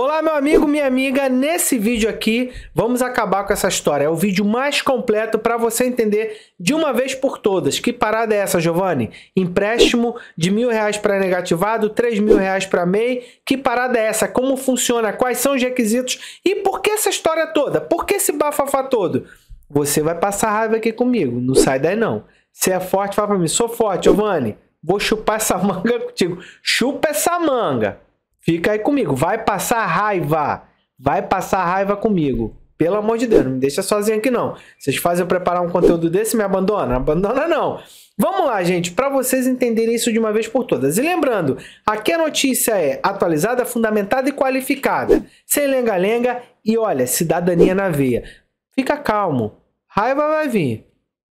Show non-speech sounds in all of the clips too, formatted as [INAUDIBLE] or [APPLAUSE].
Olá, meu amigo, minha amiga. Nesse vídeo aqui, vamos acabar com essa história. É o vídeo mais completo para você entender de uma vez por todas. Que parada é essa, Giovanni? Empréstimo de mil reais para negativado, três mil reais para MEI. Que parada é essa? Como funciona? Quais são os requisitos? E por que essa história toda? Por que esse bafafá todo? Você vai passar raiva aqui comigo. Não sai daí, não. Se é forte, fala para mim. Sou forte, Giovanni. Vou chupar essa [LAUGHS] manga contigo. Chupa essa manga. Fica aí comigo. Vai passar raiva. Vai passar raiva comigo. Pelo amor de Deus, não me deixa sozinho aqui não. Vocês fazem eu preparar um conteúdo desse me abandona? Abandona não. Vamos lá, gente, para vocês entenderem isso de uma vez por todas. E lembrando, aqui a notícia é atualizada, fundamentada e qualificada. Sem lenga-lenga e olha, cidadania na veia. Fica calmo. Raiva vai vir,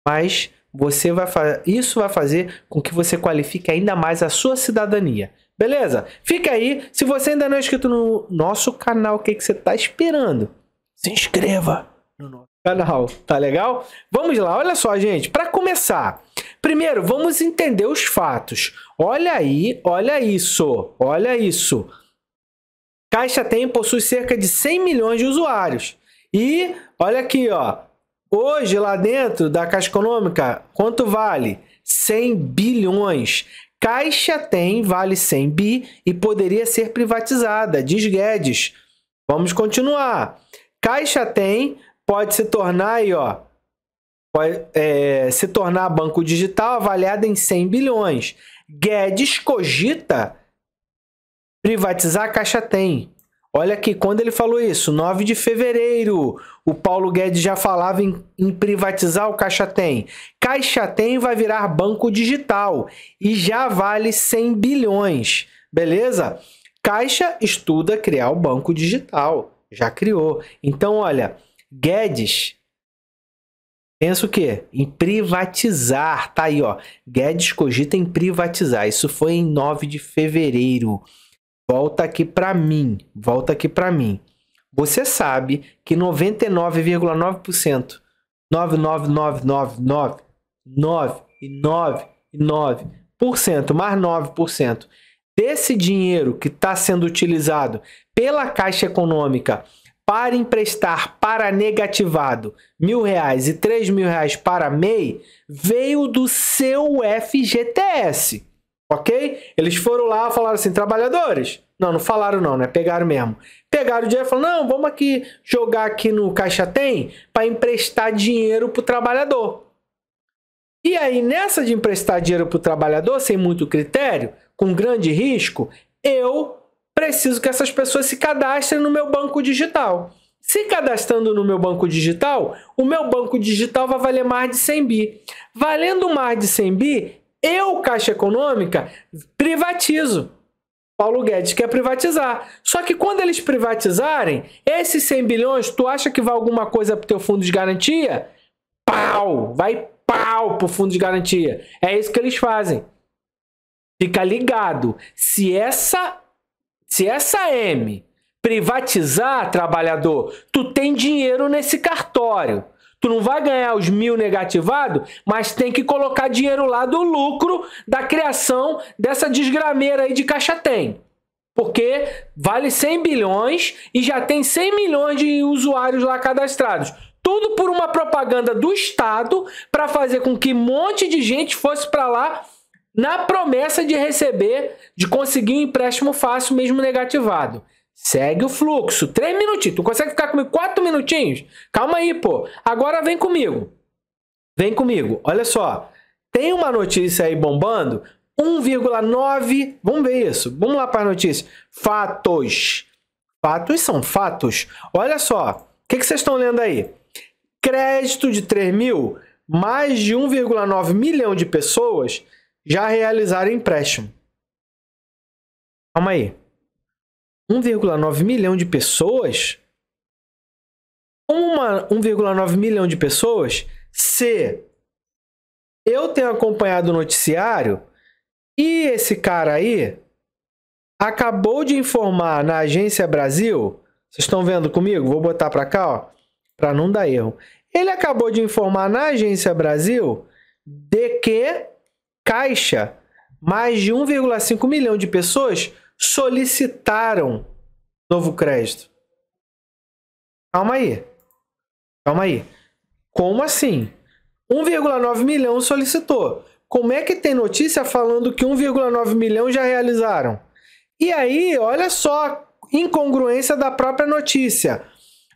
mas você vai isso vai fazer com que você qualifique ainda mais a sua cidadania. Beleza? Fica aí. Se você ainda não é inscrito no nosso canal, o que, que você está esperando? Se inscreva no nosso canal, tá legal? Vamos lá, olha só, gente. Para começar, primeiro vamos entender os fatos. Olha aí, olha isso, olha isso. Caixa tem possui cerca de 100 milhões de usuários. E olha aqui, ó. Hoje lá dentro da Caixa Econômica, quanto vale? 100 bilhões. Caixa tem, vale 100 bi e poderia ser privatizada, diz Guedes. Vamos continuar. Caixa tem, pode se tornar aí, ó, pode, é, se tornar banco digital avaliado em 100 bilhões. Guedes cogita privatizar a Caixa tem. Olha que quando ele falou isso, 9 de fevereiro, o Paulo Guedes já falava em, em, privatizar o Caixa Tem. Caixa Tem vai virar banco digital e já vale 100 bilhões, beleza? Caixa estuda criar o banco digital, já criou. Então, olha, Guedes pensa o quê? Em privatizar, tá aí, ó. Guedes cogita em privatizar. Isso foi em 9 de fevereiro. Volta aqui para mim, volta aqui para mim. Você sabe que 99,9%, cento, mais 9% desse dinheiro que está sendo utilizado pela Caixa Econômica para emprestar para negativado mil reais e três mil reais para MEI veio do seu FGTS. Ok? Eles foram lá falaram assim: trabalhadores. Não, não falaram não, né? Pegaram mesmo. Pegaram o dinheiro e falaram: não, vamos aqui jogar aqui no Caixa Tem para emprestar dinheiro pro trabalhador. E aí, nessa de emprestar dinheiro pro trabalhador, sem muito critério, com grande risco, eu preciso que essas pessoas se cadastrem no meu banco digital. Se cadastrando no meu banco digital, o meu banco digital vai valer mais de 100 bi. Valendo mais de 100 bi, eu, Caixa Econômica, privatizo. Paulo Guedes quer privatizar. Só que quando eles privatizarem, esses 100 bilhões, tu acha que vai alguma coisa pro teu fundo de garantia? Pau! Vai pau pro fundo de garantia. É isso que eles fazem. Fica ligado. Se essa se essa M privatizar, trabalhador, tu tem dinheiro nesse cartório. Tu não vai ganhar os mil negativado, mas tem que colocar dinheiro lá do lucro da criação dessa desgrameira aí de caixa tem. Porque vale 100 bilhões e já tem 100 milhões de usuários lá cadastrados. Tudo por uma propaganda do Estado para fazer com que um monte de gente fosse para lá na promessa de receber, de conseguir um empréstimo fácil, mesmo negativado. Segue o fluxo. Três minutinhos. Tu consegue ficar comigo quatro minutinhos? Calma aí, pô. Agora vem comigo. Vem comigo. Olha só. Tem uma notícia aí bombando. 1,9. Vamos ver isso. Vamos lá para a notícia. Fatos. Fatos são fatos. Olha só. O que, vocês estão lendo aí? Crédito de 3 mil. Mais de 1,9 milhão de pessoas já realizaram empréstimo. Calma aí. 1,9 milhão de pessoas, uma 1,9 milhão de pessoas, se eu tenho acompanhado o noticiário e esse cara aí acabou de informar na Agência Brasil, vocês estão vendo comigo? Vou botar para cá, ó, para não dar erro. Ele acabou de informar na Agência Brasil de que Caixa, mais de 1,5 milhão de pessoas solicitaram novo crédito. Calma aí. Calma aí. Como assim? 1,9 milhão solicitou. Como é que tem notícia falando que 1,9 milhão já realizaram? E aí, olha só incongruência da própria notícia.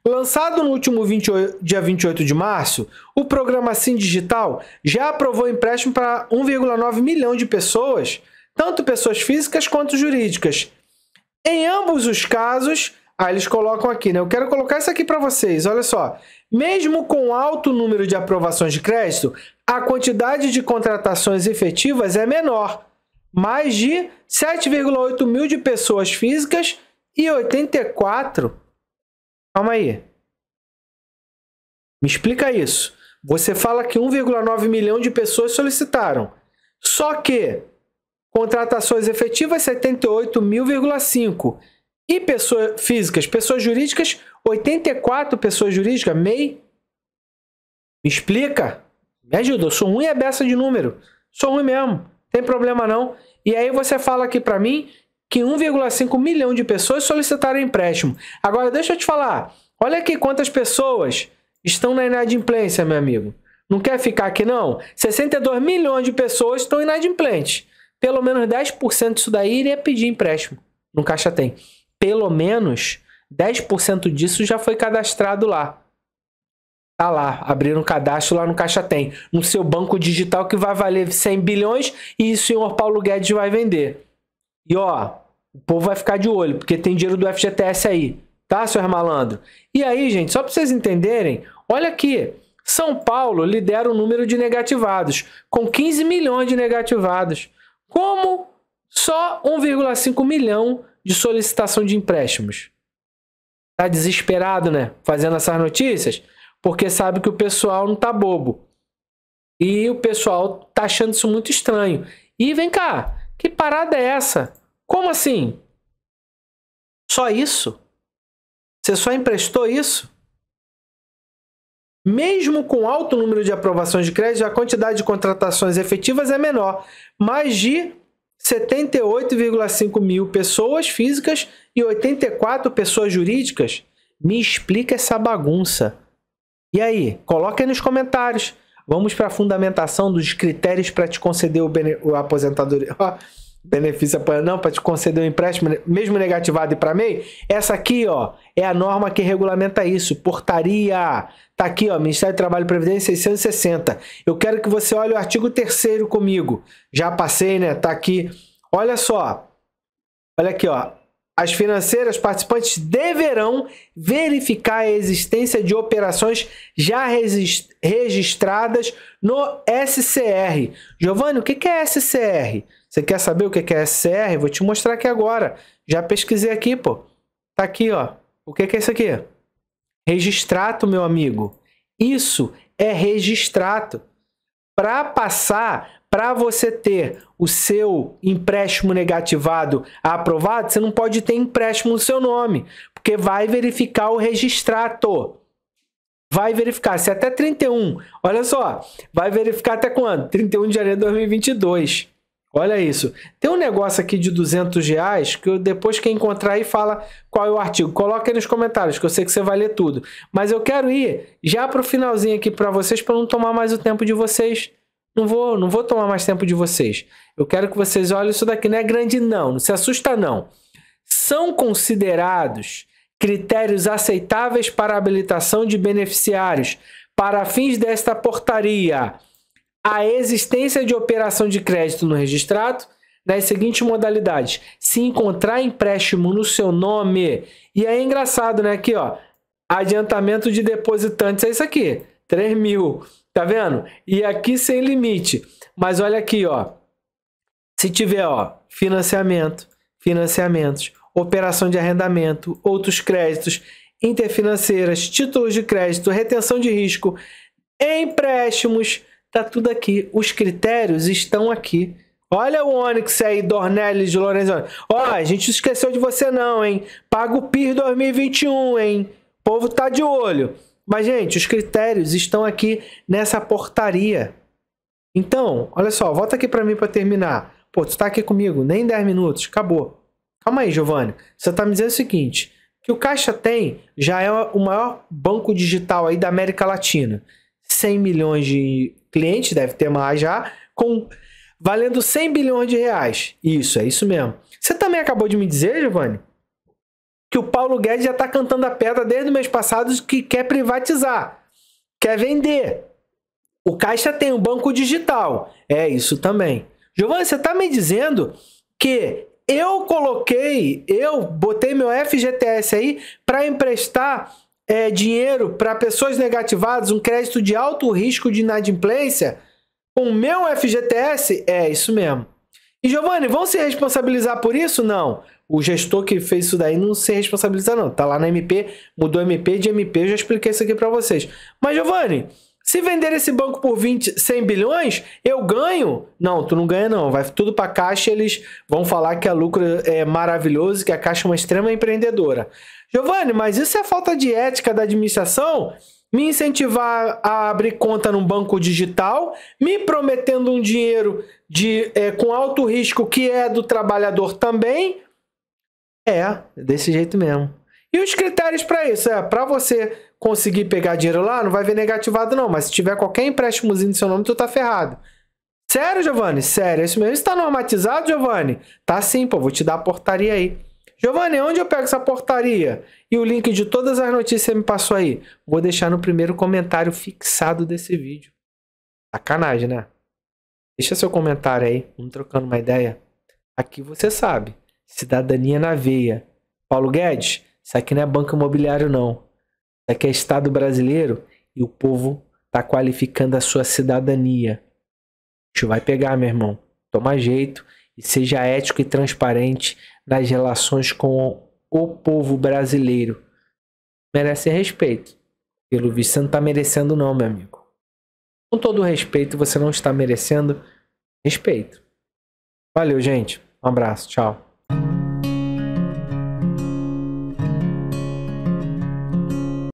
Lançado no último 28, dia 28 de março, o programa Sim Digital já aprovou empréstimo para 1,9 milhão de pessoas tanto pessoas físicas quanto jurídicas. Em ambos os casos, aí eles colocam aqui, né? Eu quero colocar isso aqui para vocês, olha só. Mesmo com alto número de aprovações de crédito, a quantidade de contratações efetivas é menor, mais de 7,8 mil de pessoas físicas e 84. Calma aí. Me explica isso. Você fala que 1,9 milhão de pessoas solicitaram. Só que Contratações efetivas 78.000,5 e pessoas físicas, pessoas jurídicas 84 pessoas jurídicas, MEI. Me explica. Me ajuda, eu sou ruim é beça de número. Sou ruim mesmo. Tem problema não. E aí você fala aqui para mim que 1,5 milhão de pessoas solicitaram empréstimo. Agora deixa eu te falar. Olha aqui quantas pessoas estão na inadimplência, meu amigo. Não quer ficar aqui não? 62 milhões de pessoas estão inadimplentes pelo menos 10% disso daí iria pedir empréstimo no Caixa Tem. Pelo menos 10% disso já foi cadastrado lá. Tá lá, abriram um cadastro lá no Caixa Tem, no seu banco digital que vai valer 100 bilhões e o senhor Paulo Guedes vai vender. E ó, o povo vai ficar de olho, porque tem dinheiro do FGTS aí, tá, senhor malandro? E aí, gente, só para vocês entenderem, olha aqui, são Paulo lidera o número de negativados, com 15 milhões de negativados como só 1,5 milhão de solicitação de empréstimos. Tá desesperado, né? Fazendo essas notícias, porque sabe que o pessoal não tá bobo. E o pessoal tá achando isso muito estranho. E vem cá, que parada é essa? Como assim? Só isso? Você só emprestou isso? Mesmo com alto número de aprovações de crédito, a quantidade de contratações efetivas é menor, mais de 78,5 mil pessoas físicas e 84 pessoas jurídicas. Me explica essa bagunça. E aí, coloca aí nos comentários. Vamos para a fundamentação dos critérios para te conceder o, bene... o aposentadoria. [LAUGHS] benefício para não, para te conceder um empréstimo, mesmo negativado e para MEI, essa aqui, ó, é a norma que regulamenta isso, portaria. Tá aqui, ó, Ministério do Trabalho e Previdência 660. Eu quero que você olhe o artigo 3 comigo. Já passei, né? Tá aqui. Olha só. Olha aqui, ó. As financeiras participantes deverão verificar a existência de operações já registradas no SCR. Giovanni, o que é SCR? Você quer saber o que é SCR? Vou te mostrar aqui agora. Já pesquisei aqui, pô. Tá aqui, ó. O que é isso aqui? Registrato, meu amigo. Isso é registrato. Para passar, para você ter o seu empréstimo negativado aprovado, você não pode ter empréstimo no seu nome, porque vai verificar o registrato. Vai verificar se é até 31. Olha só, vai verificar até quando? 31 de janeiro de 2022. Olha isso. Tem um negócio aqui de 200 reais que eu, depois que encontrar aí fala qual é o artigo. Coloca aí nos comentários que eu sei que você vai ler tudo. Mas eu quero ir já para o finalzinho aqui para vocês para não tomar mais o tempo de vocês. Não vou, não vou tomar mais tempo de vocês. Eu quero que vocês olhem isso daqui. Não é grande não, não se assusta não. São considerados critérios aceitáveis para habilitação de beneficiários para fins desta portaria a existência de operação de crédito no registrado nas seguintes modalidades. Se encontrar empréstimo no seu nome. E é engraçado, né? Aqui, ó. Adiantamento de depositantes é isso aqui. 3 mil. Tá vendo? E aqui sem limite. Mas olha aqui, ó. Se tiver, ó, financiamento, financiamentos, operação de arrendamento, outros créditos, interfinanceiras, títulos de crédito, retenção de risco, empréstimos, Tá tudo aqui. Os critérios estão aqui. Olha o Onix aí, Dornelles de Lorenzoni. Ó, a gente esqueceu de você não, hein? Paga o PIR 2021, hein? O povo tá de olho. Mas, gente, os critérios estão aqui nessa portaria. Então, olha só, volta aqui para mim para terminar. Pô, tu tá aqui comigo, nem 10 minutos, acabou. Calma aí, Giovanni. Você tá me dizendo o seguinte, que o Caixa tem já é o maior banco digital aí da América Latina. 100 milhões de clientes, deve ter mais já, com valendo 100 bilhões de reais. Isso, é isso mesmo. Você também acabou de me dizer, Giovanni, que o Paulo Guedes já está cantando a pedra desde o mês passado que quer privatizar, quer vender. O Caixa tem um banco digital. É isso também. Giovanni, você está me dizendo que eu coloquei, eu botei meu FGTS aí para emprestar é, dinheiro para pessoas negativadas, um crédito de alto risco de inadimplência, com o meu FGTS? É isso mesmo. E Giovanni, vão se responsabilizar por isso? Não. O gestor que fez isso daí não se responsabiliza não. Tá lá na MP, mudou MP de MP, eu já expliquei isso aqui para vocês. Mas Giovanni, se vender esse banco por 20, 100 bilhões, eu ganho? Não, tu não ganha não. Vai tudo para caixa, eles vão falar que a lucro é maravilhoso, que a caixa é uma extrema empreendedora. Giovanni, mas isso é falta de ética da administração? Me incentivar a abrir conta num banco digital, me prometendo um dinheiro de, é, com alto risco que é do trabalhador também? É, desse jeito mesmo. E os critérios para isso? É, para você conseguir pegar dinheiro lá, não vai ver negativado não, mas se tiver qualquer empréstimozinho do seu nome, tu tá ferrado. Sério, Giovanni? Sério, é isso mesmo? Está normatizado, Giovanni? Tá sim, pô, vou te dar a portaria aí. Giovanni, onde eu pego essa portaria? E o link de todas as notícias que você me passou aí? Vou deixar no primeiro comentário fixado desse vídeo. Sacanagem, né? Deixa seu comentário aí, vamos trocando uma ideia. Aqui você sabe, cidadania na veia. Paulo Guedes, isso aqui não é banco imobiliário não. Isso aqui é Estado brasileiro e o povo tá qualificando a sua cidadania. A gente vai pegar, meu irmão. Toma jeito e seja ético e transparente nas relações com o povo brasileiro. Merece respeito. Pelo visto, você não está merecendo, não, meu amigo. Com todo respeito, você não está merecendo respeito. Valeu, gente. Um abraço. Tchau.